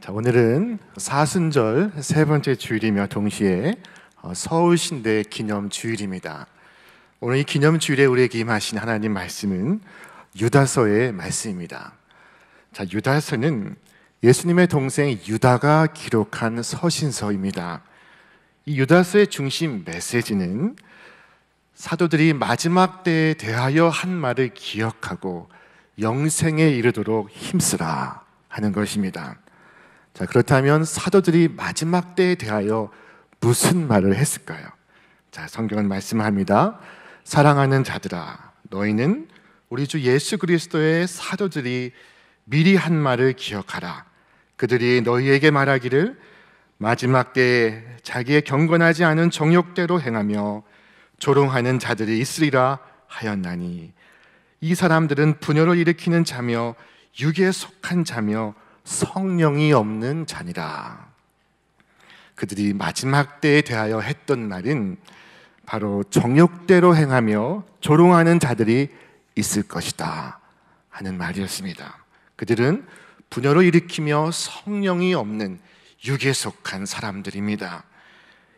자, 오늘은 사순절 세 번째 주일이며 동시에 어, 서울신대 기념 주일입니다. 오늘 이 기념 주일에 우리에게 임하신 하나님 말씀은 유다서의 말씀입니다. 자, 유다서는 예수님의 동생 유다가 기록한 서신서입니다. 이 유다서의 중심 메시지는 사도들이 마지막 때에 대하여 한 말을 기억하고 영생에 이르도록 힘쓰라 하는 것입니다. 자, 그렇다면 사도들이 마지막 때에 대하여 무슨 말을 했을까요? 자, 성경은 말씀합니다. 사랑하는 자들아, 너희는 우리 주 예수 그리스도의 사도들이 미리 한 말을 기억하라. 그들이 너희에게 말하기를 마지막 때에 자기의 경건하지 않은 정욕대로 행하며 조롱하는 자들이 있으리라 하였나니 이 사람들은 분열을 일으키는 자며 육에 속한 자며 성령이 없는 자니라. 그들이 마지막 때에 대하여 했던 말은 바로 정욕대로 행하며 조롱하는 자들이 있을 것이다 하는 말이었습니다. 그들은 분열을 일으키며 성령이 없는 육에 속한 사람들입니다.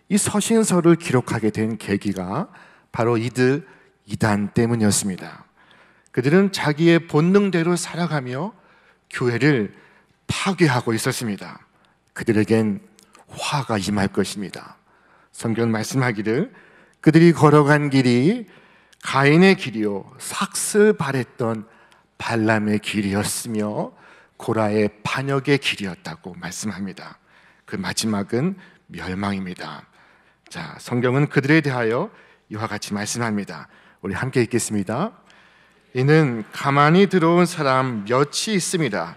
이 서신서를 기록하게 된 계기가 바로 이들 이단 때문이었습니다. 그들은 자기의 본능대로 살아가며 교회를 파괴하고 있었습니다. 그들에겐 화가 임할 것입니다. 성경 말씀하기를 그들이 걸어간 길이 가인의 길이요 삭슬 바랬던 발람의 길이었으며 고라의 반역의 길이었다고 말씀합니다. 그 마지막은 멸망입니다. 자, 성경은 그들에 대하여 이와 같이 말씀합니다. 우리 함께 읽겠습니다. 이는 가만히 들어온 사람 몇이 있습니다.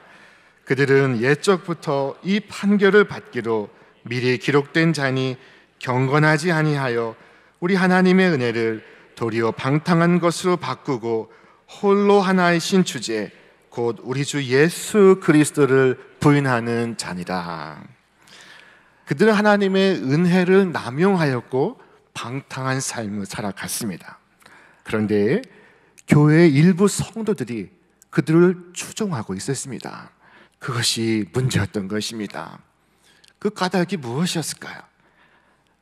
그들은 옛적부터 이 판결을 받기로 미리 기록된 자니 경건하지 아니하여 우리 하나님의 은혜를 도리어 방탕한 것으로 바꾸고 홀로 하나의 신주제 곧 우리 주 예수 그리스도를 부인하는 자니라. 그들은 하나님의 은혜를 남용하였고 방탕한 삶을 살아갔습니다. 그런데 교회의 일부 성도들이 그들을 추종하고 있었습니다. 그것이 문제였던 것입니다. 그 까닭이 무엇이었을까요?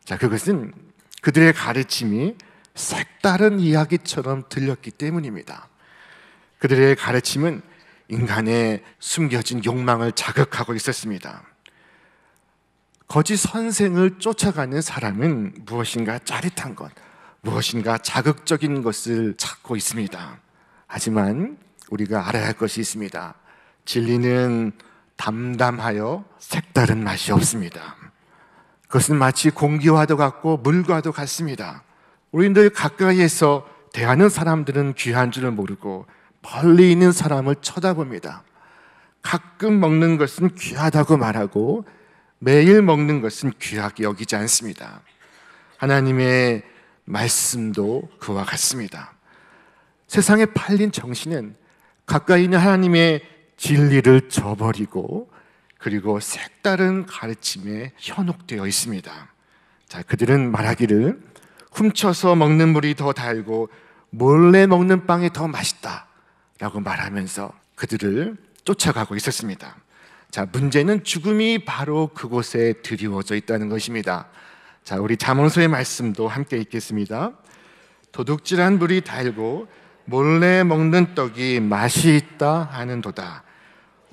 자, 그것은 그들의 가르침이 색다른 이야기처럼 들렸기 때문입니다. 그들의 가르침은 인간의 숨겨진 욕망을 자극하고 있었습니다. 거짓 선생을 쫓아가는 사람은 무엇인가 짜릿한 것, 무엇인가 자극적인 것을 찾고 있습니다. 하지만 우리가 알아야 할 것이 있습니다. 진리는 담담하여 색다른 맛이 없습니다. 그것은 마치 공기와도 같고 물과도 같습니다. 우리는 가까이에서 대하는 사람들은 귀한 줄을 모르고 멀리 있는 사람을 쳐다봅니다. 가끔 먹는 것은 귀하다고 말하고 매일 먹는 것은 귀하게 여기지 않습니다. 하나님의 말씀도 그와 같습니다. 세상에 팔린 정신은 가까이 있는 하나님의 진리를 저버리고 그리고 색다른 가르침에 현혹되어 있습니다. 자, 그들은 말하기를 훔쳐서 먹는 물이 더 달고 몰래 먹는 빵이 더 맛있다 라고 말하면서 그들을 쫓아가고 있었습니다. 자, 문제는 죽음이 바로 그곳에 드리워져 있다는 것입니다. 자, 우리 잠언서의 말씀도 함께 읽겠습니다. 도둑질한 물이 달고 몰래 먹는 떡이 맛이 있다 하는도다.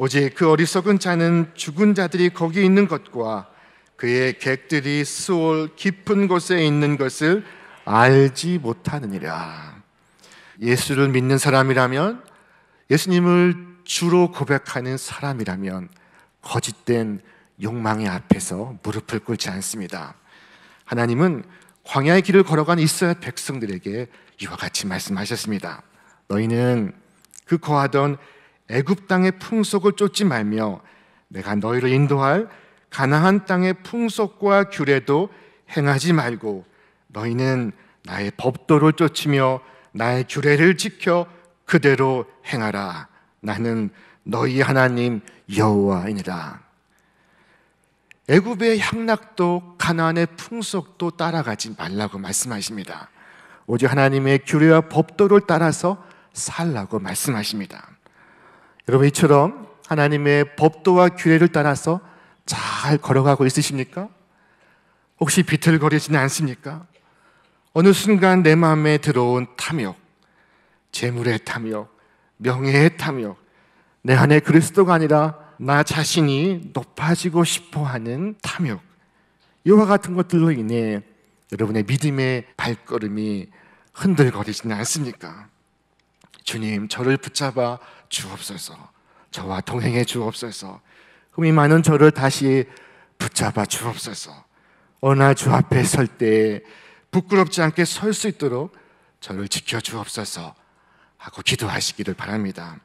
오직 그 어리석은 자는 죽은 자들이 거기 있는 것과 그의 객들이 수월 깊은 곳에 있는 것을 알지 못하느니라. 예수를 믿는 사람이라면 예수님을 주로 고백하는 사람이라면 거짓된 욕망의 앞에서 무릎을 꿇지 않습니다. 하나님은 광야의 길을 걸어간 이스라엘 백성들에게 이와 같이 말씀하셨습니다. 너희는 그 거하던 애굽 땅의 풍속을 쫓지 말며 내가 너희를 인도할 가나안 땅의 풍속과 규례도 행하지 말고 너희는 나의 법도를 쫓으며 나의 규례를 지켜 그대로 행하라 나는 너희 하나님 여호와이니라 애굽의 향락도 가나안의 풍속도 따라가지 말라고 말씀하십니다 오직 하나님의 규례와 법도를 따라서 살라고 말씀하십니다 여러분 이처럼 하나님의 법도와 규례를 따라서 잘 걸어가고 있으십니까? 혹시 비틀거리지는 않습니까? 어느 순간 내 마음에 들어온 탐욕, 재물의 탐욕, 명예의 탐욕, 내 안에 그리스도가 아니라 나 자신이 높아지고 싶어 하는 탐욕, 이와 같은 것들로 인해 여러분의 믿음의 발걸음이 흔들거리지는 않습니까? 주님, 저를 붙잡아 주옵소서. 저와 동행해 주옵소서. 흠이 많은 저를 다시 붙잡아 주옵소서. 어나 주 앞에 설 때 부끄럽지 않게 설 수 있도록 저를 지켜 주옵소서. 하고 기도하시기를 바랍니다.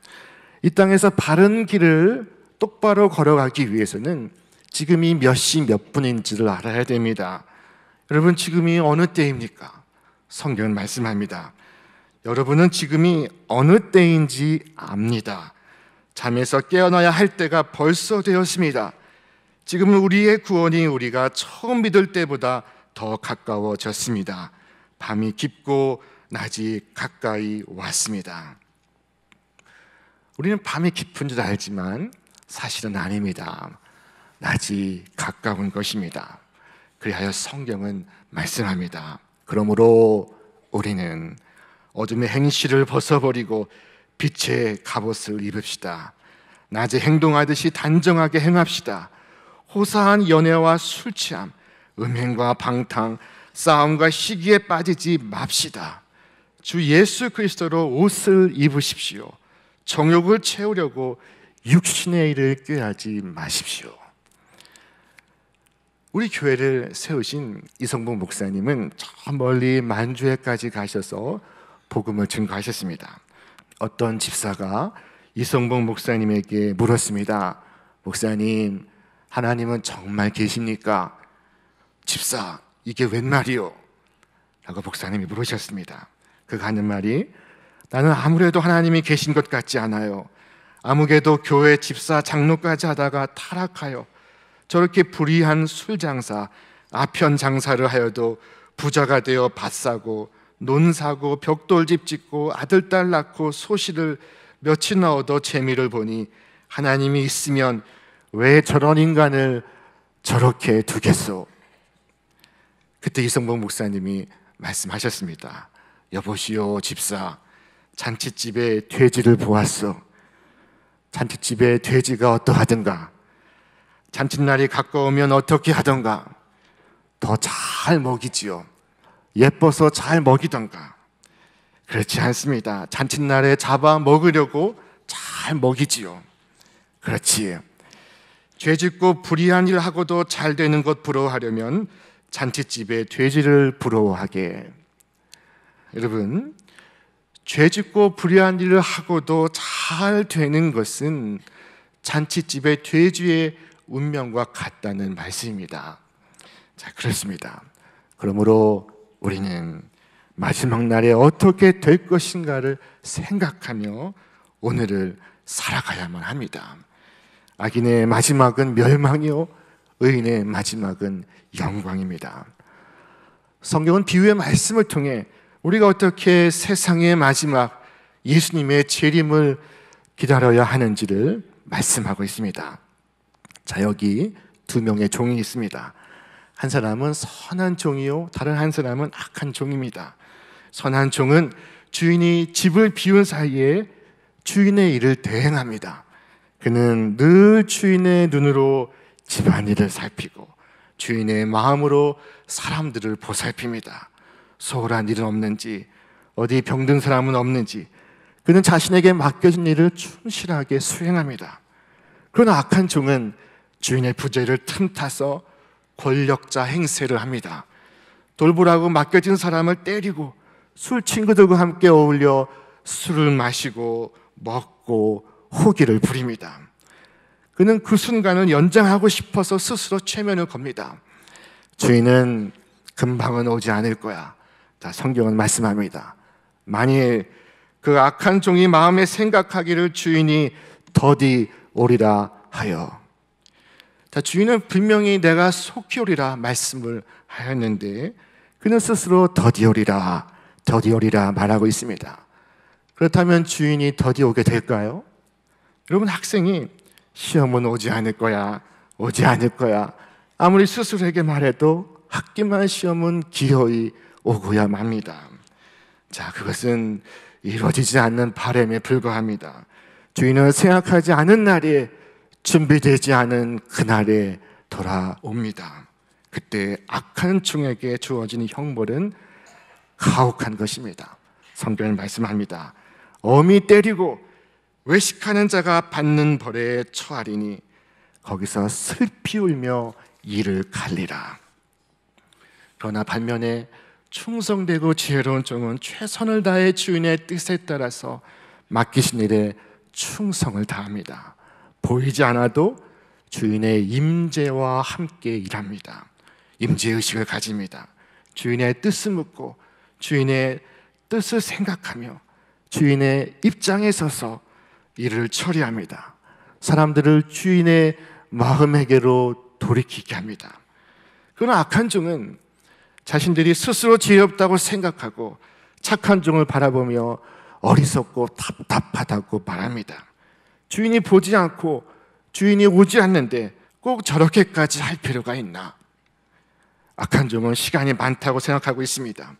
이 땅에서 바른 길을 똑바로 걸어가기 위해서는 지금이 몇 시 몇 분인지를 알아야 됩니다. 여러분 지금이 어느 때입니까? 성경은 말씀합니다. 여러분은 지금이 어느 때인지 압니다. 잠에서 깨어나야 할 때가 벌써 되었습니다. 지금 우리의 구원이 우리가 처음 믿을 때보다 더 가까워졌습니다. 밤이 깊고 낮이 가까이 왔습니다. 우리는 밤이 깊은 줄 알지만 사실은 아닙니다. 낮이 가까운 것입니다. 그리하여 성경은 말씀합니다. 그러므로 우리는 어둠의 행실을 벗어버리고 빛의 갑옷을 입읍시다. 낮에 행동하듯이 단정하게 행합시다. 호사한 연애와 술 취함, 음행과 방탕, 싸움과 시기에 빠지지 맙시다. 주 예수 그리스도로 옷을 입으십시오. 정욕을 채우려고 육신의 일을 꾀하지 마십시오. 우리 교회를 세우신 이성봉 목사님은 저 멀리 만주에까지 가셔서 복음을 증거하셨습니다. 어떤 집사가 이성봉 목사님에게 물었습니다. 목사님, 하나님은 정말 계십니까? 집사, 이게 웬 말이요? 라고 목사님이 물으셨습니다. 그가 하는 말이 나는 아무래도 하나님이 계신 것 같지 않아요. 아무개도 교회 집사 장로까지 하다가 타락하여 저렇게 불의한 술 장사, 아편 장사를 하여도 부자가 되어 밭사고 논사고 벽돌집 짓고 아들 딸 낳고 소시를 며칠나 얻어 재미를 보니 하나님이 있으면 왜 저런 인간을 저렇게 두겠소? 그때 이성봉 목사님이 말씀하셨습니다. 여보시오 집사 잔치집에 돼지를 보았소. 잔치집에 돼지가 어떠하든가 잔칫날이 가까우면 어떻게 하던가 더 잘 먹이지요. 예뻐서 잘 먹이던가. 그렇지 않습니다. 잔칫날에 잡아 먹으려고 잘 먹이지요. 그렇지. 죄 짓고 불의한 일 하고도 잘 되는 것 부러워하려면 잔칫집에 돼지를 부러워하게. 여러분, 죄 짓고 불의한 일을 하고도 잘 되는 것은 잔칫집의 돼지의 운명과 같다는 말씀입니다. 자, 그렇습니다. 그러므로 우리는 마지막 날에 어떻게 될 것인가를 생각하며 오늘을 살아가야만 합니다. 악인의 마지막은 멸망이요, 의인의 마지막은 영광입니다. 성경은 비유의 말씀을 통해 우리가 어떻게 세상의 마지막 예수님의 재림을 기다려야 하는지를 말씀하고 있습니다. 자, 여기 두 명의 종이 있습니다. 한 사람은 선한 종이요 다른 한 사람은 악한 종입니다. 선한 종은 주인이 집을 비운 사이에 주인의 일을 대행합니다. 그는 늘 주인의 눈으로 집안일을 살피고 주인의 마음으로 사람들을 보살핍니다. 소홀한 일은 없는지 어디 병든 사람은 없는지 그는 자신에게 맡겨진 일을 충실하게 수행합니다. 그러나 악한 종은 주인의 부재를 틈타서 권력자 행세를 합니다. 돌보라고 맡겨진 사람을 때리고 술 친구들과 함께 어울려 술을 마시고 먹고 호기를 부립니다. 그는 그 순간을 연장하고 싶어서 스스로 최면을 겁니다. 주인은 금방은 오지 않을 거야. 자, 성경은 말씀합니다. 만일 그 악한 종이 마음에 생각하기를 주인이 더디 오리라 하여 자, 주인은 분명히 내가 속히 오리라 말씀을 하였는데 그는 스스로 더디오리라, 더디오리라 말하고 있습니다. 그렇다면 주인이 더디 오게 될까요? 여러분 학생이 시험은 오지 않을 거야, 오지 않을 거야. 아무리 스스로에게 말해도 학기말 시험은 기어이 오고야 맙니다. 자, 그것은 이루어지지 않는 바램에 불과합니다. 주인은 생각하지 않은 날이 준비되지 않은 그날에 돌아옵니다. 그때 악한 중에게 주어진 형벌은 가혹한 것입니다. 성경은 말씀합니다. 어미 때리고 외식하는 자가 받는 벌에 처하리니 거기서 슬피 울며 이를 갈리라. 그러나 반면에 충성되고 지혜로운 종은 최선을 다해 주인의 뜻에 따라서 맡기신 일에 충성을 다합니다. 보이지 않아도 주인의 임재와 함께 일합니다. 임재 의식을 가집니다. 주인의 뜻을 묻고 주인의 뜻을 생각하며 주인의 입장에 서서 일을 처리합니다. 사람들을 주인의 마음에게로 돌이키게 합니다. 그러나 악한 종은 자신들이 스스로 죄없다고 생각하고 착한 종을 바라보며 어리석고 답답하다고 말합니다. 주인이 보지 않고 주인이 오지 않는데 꼭 저렇게까지 할 필요가 있나? 악한 종은 시간이 많다고 생각하고 있습니다.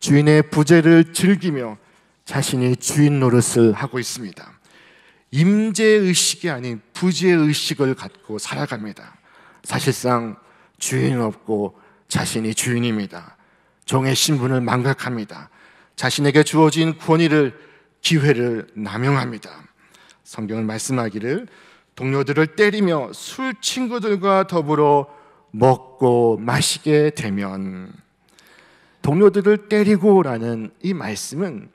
주인의 부재를 즐기며 자신이 주인 노릇을 하고 있습니다. 임재의식이 아닌 부재의식을 갖고 살아갑니다. 사실상 주인 없고 자신이 주인입니다. 종의 신분을 망각합니다. 자신에게 주어진 권위를, 기회를 남용합니다. 성경은 말씀하기를 동료들을 때리며 술 친구들과 더불어 먹고 마시게 되면 동료들을 때리고라는 이 말씀은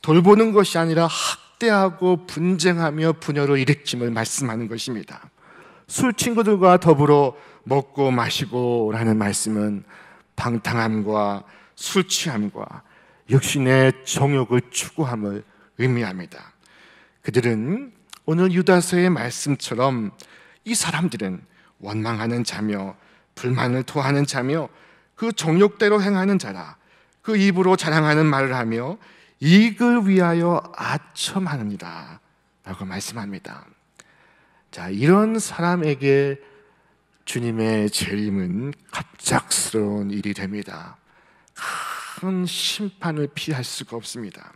돌보는 것이 아니라 학대하고 분쟁하며 분열을 일으킴을 말씀하는 것입니다. 술 친구들과 더불어 먹고 마시고라는 말씀은 방탕함과 술 취함과 육신의 정욕을 추구함을 의미합니다. 그들은 오늘 유다서의 말씀처럼 이 사람들은 원망하는 자며 불만을 토하는 자며 그 정욕대로 행하는 자라 그 입으로 자랑하는 말을 하며 이익을 위하여 아첨하느니라 라고 말씀합니다. 자, 이런 사람에게 주님의 재림은 갑작스러운 일이 됩니다. 큰 심판을 피할 수가 없습니다.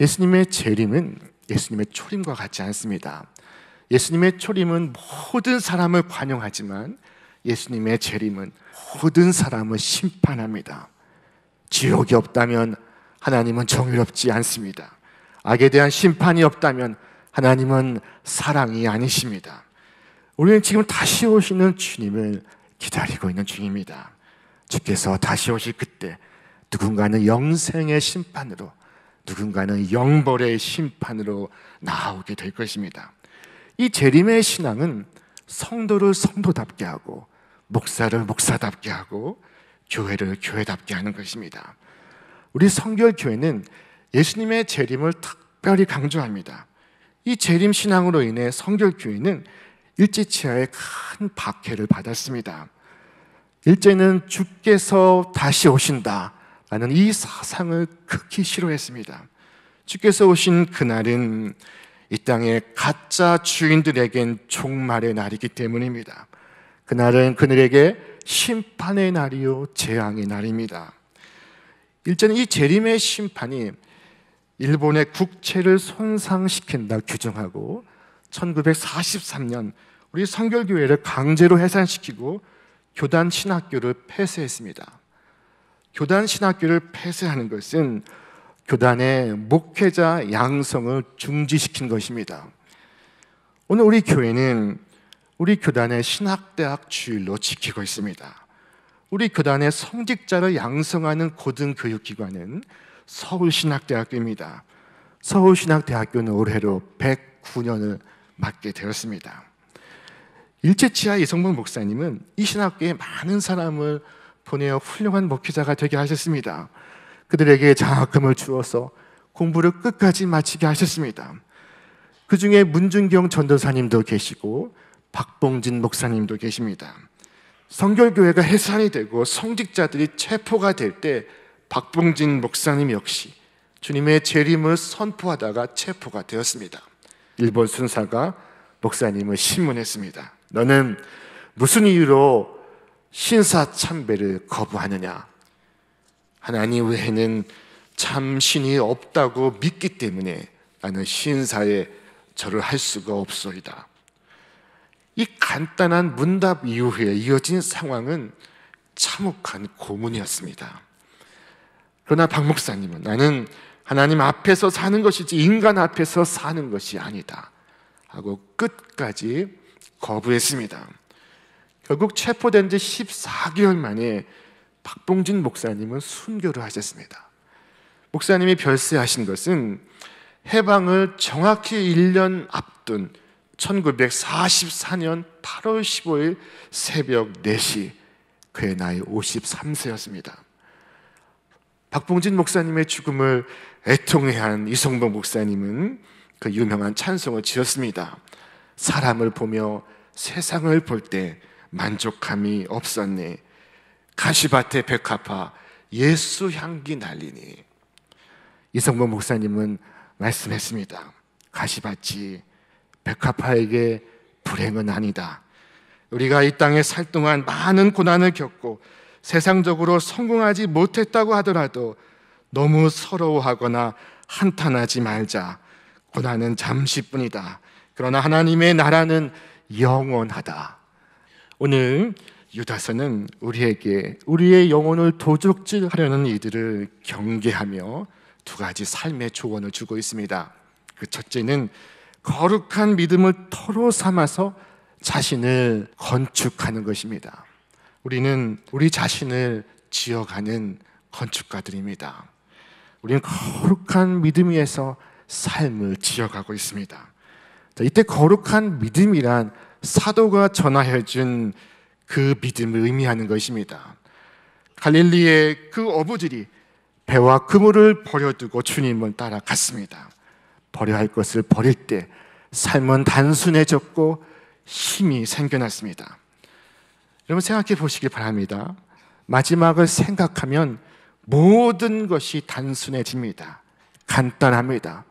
예수님의 재림은 예수님의 초림과 같지 않습니다. 예수님의 초림은 모든 사람을 관용하지만 예수님의 재림은 모든 사람을 심판합니다. 지옥이 없다면 하나님은 정의롭지 않습니다. 악에 대한 심판이 없다면 하나님은 사랑이 아니십니다. 우리는 지금 다시 오시는 주님을 기다리고 있는 중입니다. 주께서 다시 오실 그때 누군가는 영생의 심판으로 누군가는 영벌의 심판으로 나오게 될 것입니다. 이 재림의 신앙은 성도를 성도답게 하고 목사를 목사답게 하고 교회를 교회답게 하는 것입니다. 우리 성결교회는 예수님의 재림을 특별히 강조합니다. 이 재림 신앙으로 인해 성결교회는 일제치하의 큰 박해를 받았습니다. 일제는 주께서 다시 오신다. 나는 이 사상을 극히 싫어했습니다. 주께서 오신 그날은 이 땅의 가짜 주인들에겐 종말의 날이기 때문입니다. 그날은 그들에게 심판의 날이요 재앙의 날입니다. 일전이 재림의 심판이 일본의 국채를 손상시킨다 규정하고 1943년 우리 선결교회를 강제로 해산시키고 교단 신학교를 폐쇄했습니다. 교단 신학교를 폐쇄하는 것은 교단의 목회자 양성을 중지시킨 것입니다. 오늘 우리 교회는 우리 교단의 신학대학 주일로 지키고 있습니다. 우리 교단의 성직자를 양성하는 고등교육기관은 서울신학대학교입니다. 서울신학대학교는 올해로 109년을 맞게 되었습니다. 일제치하 이성범 목사님은 이 신학교에 많은 사람을 보내어 훌륭한 목회자가 되게 하셨습니다. 그들에게 장학금을 주어서 공부를 끝까지 마치게 하셨습니다. 그 중에 문준경 전도사님도 계시고 박봉진 목사님도 계십니다. 성결교회가 해산이 되고 성직자들이 체포가 될 때 박봉진 목사님 역시 주님의 재림을 선포하다가 체포가 되었습니다. 일본 순사가 목사님을 신문했습니다. 너는 무슨 이유로 신사 참배를 거부하느냐? 하나님 외에는 참 신이 없다고 믿기 때문에 나는 신사에 절을 할 수가 없소이다. 이 간단한 문답 이후에 이어진 상황은 참혹한 고문이었습니다. 그러나 박 목사님은 나는 하나님 앞에서 사는 것이지 인간 앞에서 사는 것이 아니다. 하고 끝까지 거부했습니다. 결국 체포된 지 14개월 만에 박봉진 목사님은 순교를 하셨습니다. 목사님이 별세하신 것은 해방을 정확히 1년 앞둔 1944년 8월 15일 새벽 4시 그의 나이 53세였습니다. 박봉진 목사님의 죽음을 애통해한 이성범 목사님은 그 유명한 찬송을 지었습니다. 사람을 보며 세상을 볼때 만족함이 없었니 가시밭에 백합화 예수 향기 날리니 이성범 목사님은 말씀했습니다. 가시밭이 백합화에게 불행은 아니다. 우리가 이 땅에 살 동안 많은 고난을 겪고 세상적으로 성공하지 못했다고 하더라도 너무 서러워하거나 한탄하지 말자. 고난은 잠시뿐이다. 그러나 하나님의 나라는 영원하다. 오늘 유다서는 우리에게 우리의 영혼을 도둑질하려는 이들을 경계하며 두 가지 삶의 조언을 주고 있습니다. 그 첫째는 거룩한 믿음을 터로 삼아서 자신을 건축하는 것입니다. 우리는 우리 자신을 지어가는 건축가들입니다. 우리는 거룩한 믿음 위에서 삶을 지어가고 있습니다. 이때 거룩한 믿음이란 사도가 전하여준 그 믿음을 의미하는 것입니다. 갈릴리의 그 어부들이 배와 그물을 버려두고 주님을 따라갔습니다. 버려야 할 것을 버릴 때 삶은 단순해졌고 힘이 생겨났습니다. 여러분 생각해 보시길 바랍니다. 마지막을 생각하면 모든 것이 단순해집니다. 간단합니다.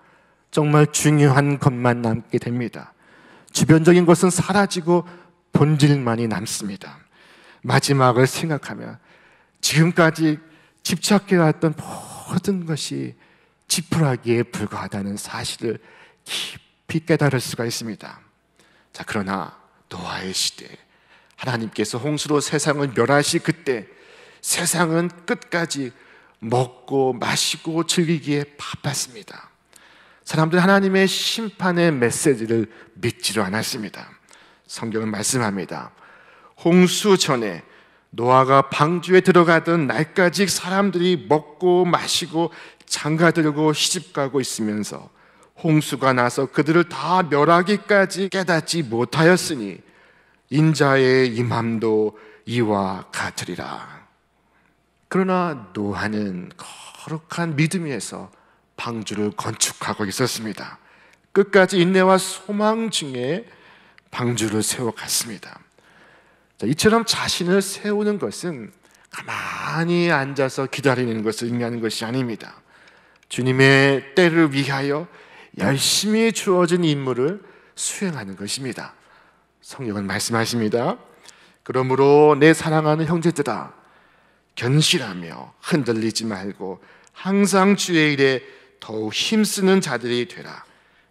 정말 중요한 것만 남게 됩니다. 주변적인 것은 사라지고 본질만이 남습니다. 마지막을 생각하면 지금까지 집착해왔던 모든 것이 지푸라기에 불과하다는 사실을 깊이 깨달을 수가 있습니다. 자, 그러나 노아의 시대, 하나님께서 홍수로 세상을 멸하시 그때 세상은 끝까지 먹고 마시고 즐기기에 바빴습니다. 사람들 하나님의 심판의 메시지를 믿지도 않았습니다. 성경은 말씀합니다. 홍수 전에 노아가 방주에 들어가던 날까지 사람들이 먹고 마시고 장가 들고 시집 가고 있으면서 홍수가 나서 그들을 다 멸하기까지 깨닫지 못하였으니 인자의 임함도 이와 같으리라. 그러나 노아는 거룩한 믿음에서 방주를 건축하고 있었습니다. 끝까지 인내와 소망 중에 방주를 세워갔습니다. 자, 이처럼 자신을 세우는 것은 가만히 앉아서 기다리는 것을 의미하는 것이 아닙니다. 주님의 때를 위하여 열심히 주어진 임무를 수행하는 것입니다. 성경은 말씀하십니다. 그러므로 내 사랑하는 형제들아, 견실하며 흔들리지 말고 항상 주의 일에 더욱 힘쓰는 자들이 되라.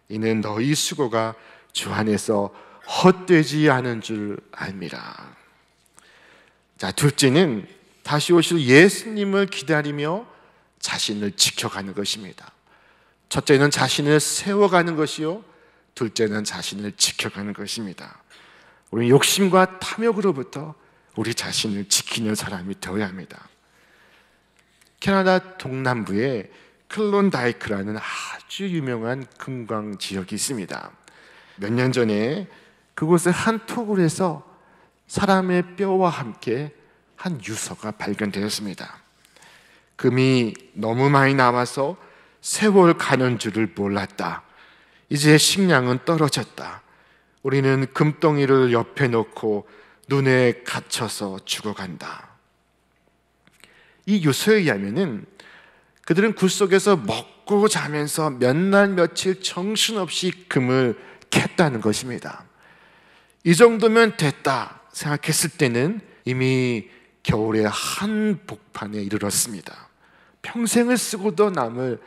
이는 너희 수고가 주 안에서 헛되지 않은 줄 알미라. 자, 둘째는 다시 오실 예수님을 기다리며 자신을 지켜가는 것입니다. 첫째는 자신을 세워가는 것이요. 둘째는 자신을 지켜가는 것입니다. 우리 욕심과 탐욕으로부터 우리 자신을 지키는 사람이 되어야 합니다. 캐나다 동남부에 클론다이크라는 아주 유명한 금광 지역이 있습니다. 몇 년 전에 그곳의 한 토굴에서 사람의 뼈와 함께 한 유서가 발견되었습니다. 금이 너무 많이 남아서 세월 가는 줄을 몰랐다. 이제 식량은 떨어졌다. 우리는 금덩이를 옆에 놓고 눈에 갇혀서 죽어간다. 이 유서에 의하면은 그들은 굴 속에서 먹고 자면서 몇 날 며칠 정신없이 금을 깼다는 것입니다. 이 정도면 됐다 생각했을 때는 이미 겨울의 한복판에 이르렀습니다. 평생을 쓰고도 남을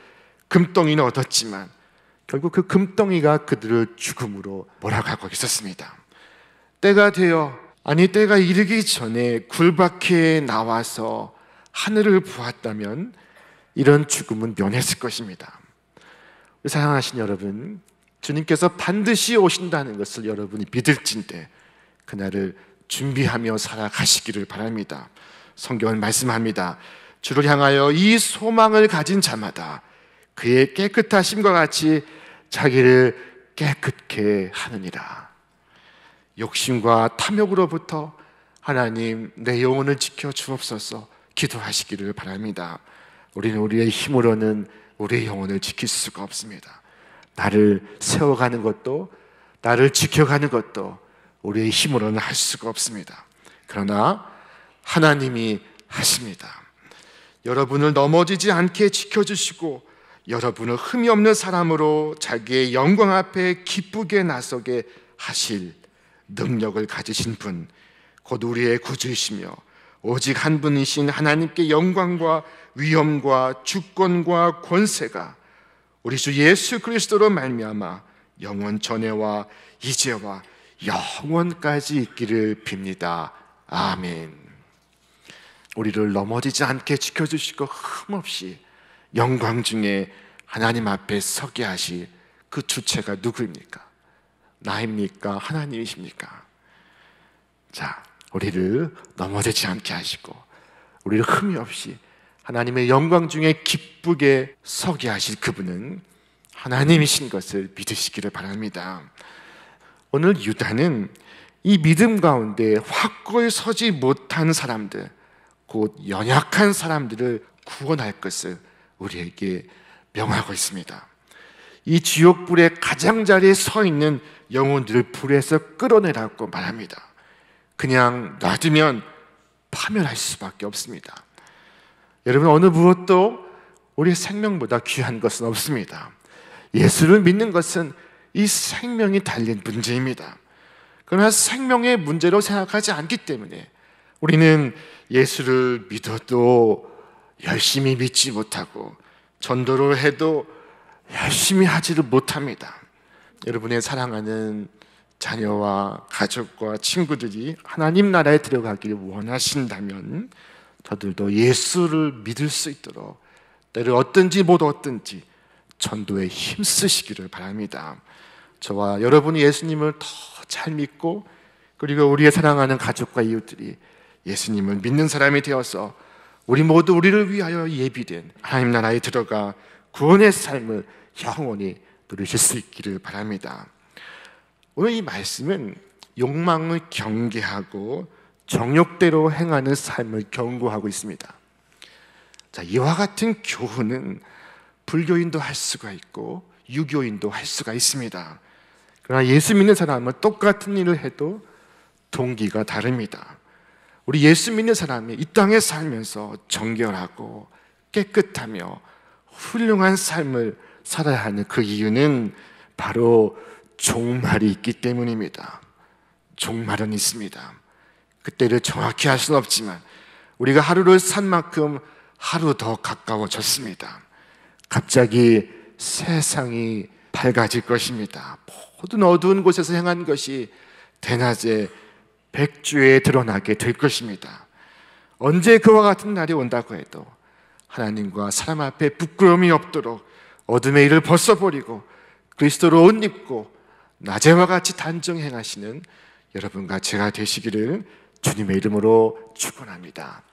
금덩이는 얻었지만 결국 그 금덩이가 그들을 죽음으로 몰아가고 있었습니다. 때가 되어 아니 때가 이르기 전에 굴밖에 나와서 하늘을 보았다면 이런 죽음은 면했을 것입니다. 사랑하신 여러분, 주님께서 반드시 오신다는 것을 여러분이 믿을진데 그날을 준비하며 살아가시기를 바랍니다. 성경은 말씀합니다. 주를 향하여 이 소망을 가진 자마다 그의 깨끗하심과 같이 자기를 깨끗케 하느니라. 욕심과 탐욕으로부터 하나님 내 영혼을 지켜 주옵소서 기도하시기를 바랍니다. 우리는 우리의 힘으로는 우리의 영혼을 지킬 수가 없습니다. 나를 세워가는 것도 나를 지켜가는 것도 우리의 힘으로는 할 수가 없습니다. 그러나 하나님이 하십니다. 여러분을 넘어지지 않게 지켜주시고 여러분을 흠이 없는 사람으로 자기의 영광 앞에 기쁘게 나서게 하실 능력을 가지신 분, 곧 우리의 구주이시며 오직 한 분이신 하나님께 영광과 위엄과 주권과 권세가 우리 주 예수 그리스도로 말미암아 영원 전에와 이제와 영원까지 있기를 빕니다. 아멘. 우리를 넘어지지 않게 지켜주시고 흠없이 영광 중에 하나님 앞에 서게 하실 그 주체가 누구입니까? 나입니까? 하나님이십니까? 자, 우리를 넘어지지 않게 하시고 우리를 흠이 없이 하나님의 영광 중에 기쁘게 서게 하실 그분은 하나님이신 것을 믿으시기를 바랍니다. 오늘 유다는 이 믿음 가운데 확고히 서지 못한 사람들, 곧 연약한 사람들을 구원할 것을 우리에게 명하고 있습니다. 이 지옥불의 가장자리에 서 있는 영혼들을 불에서 끌어내라고 말합니다. 그냥 놔두면 파멸할 수밖에 없습니다. 여러분 어느 무엇도 우리 생명보다 귀한 것은 없습니다. 예수를 믿는 것은 이 생명이 달린 문제입니다. 그러나 생명의 문제로 생각하지 않기 때문에 우리는 예수를 믿어도 열심히 믿지 못하고 전도를 해도 열심히 하지를 못합니다. 여러분의 사랑하는 자녀와 가족과 친구들이 하나님 나라에 들어가기를 원하신다면 저들도 예수를 믿을 수 있도록 때를 어떤지 못 어떤지 전도에 힘쓰시기를 바랍니다. 저와 여러분이 예수님을 더 잘 믿고 그리고 우리의 사랑하는 가족과 이웃들이 예수님을 믿는 사람이 되어서 우리 모두 우리를 위하여 예비된 하나님 나라에 들어가 구원의 삶을 영원히 누리실 수 있기를 바랍니다. 오늘 이 말씀은 욕망을 경계하고 정욕대로 행하는 삶을 경고하고 있습니다. 자, 이와 같은 교훈은 불교인도 할 수가 있고 유교인도 할 수가 있습니다. 그러나 예수 믿는 사람은 똑같은 일을 해도 동기가 다릅니다. 우리 예수 믿는 사람이 이 땅에 살면서 정결하고 깨끗하며 훌륭한 삶을 살아야 하는 그 이유는 바로 종말이 있기 때문입니다. 종말은 있습니다. 그때를 정확히 할 수는 없지만 우리가 하루를 산 만큼 하루 더 가까워졌습니다. 갑자기 세상이 밝아질 것입니다. 모든 어두운 곳에서 행한 것이 대낮에 백주에 드러나게 될 것입니다. 언제 그와 같은 날이 온다고 해도 하나님과 사람 앞에 부끄러움이 없도록 어둠의 일을 벗어버리고 그리스도로 옷 입고 낮에와 같이 단정 행하시는 여러분과 제가 되시기를 주님의 이름으로 축원합니다.